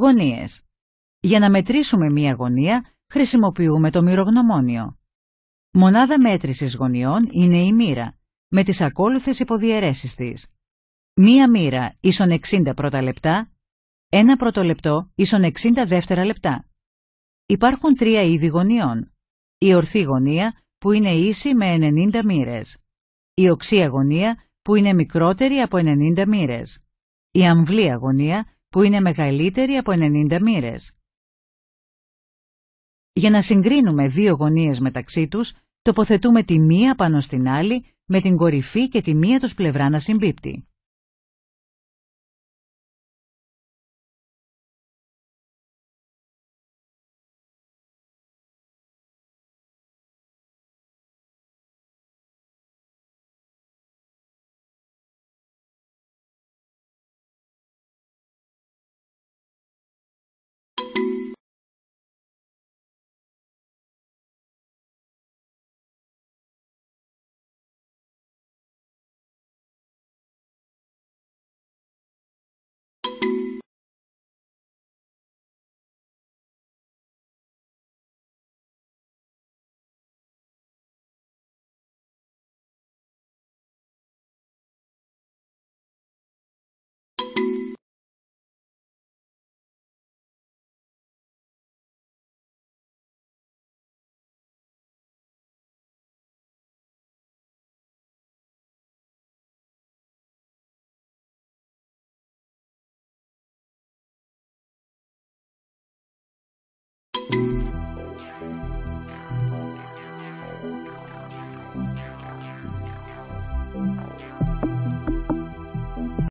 Γωνίες. Για να μετρήσουμε μία γωνία χρησιμοποιούμε το μυρογνωμόνιο. Μονάδα μέτρησης γωνιών είναι η μοίρα, με τις ακόλουθες υποδιαιρέσεις της. Μία μοίρα ίσον 60 πρώτα λεπτά, ένα πρώτο λεπτό ίσον 60 δεύτερα λεπτά. Υπάρχουν τρία είδη γωνιών. Η ορθή γωνία που είναι ίση με 90 μοίρες. Η οξία γωνία που είναι μικρότερη από 90 μοίρες. Η αμβλή γωνία που είναι μεγαλύτερη από 90 μοίρες. Για να συγκρίνουμε δύο γωνίες μεταξύ τους, τοποθετούμε τη μία πάνω στην άλλη με την κορυφή και τη μία τους πλευρά να συμπίπτει.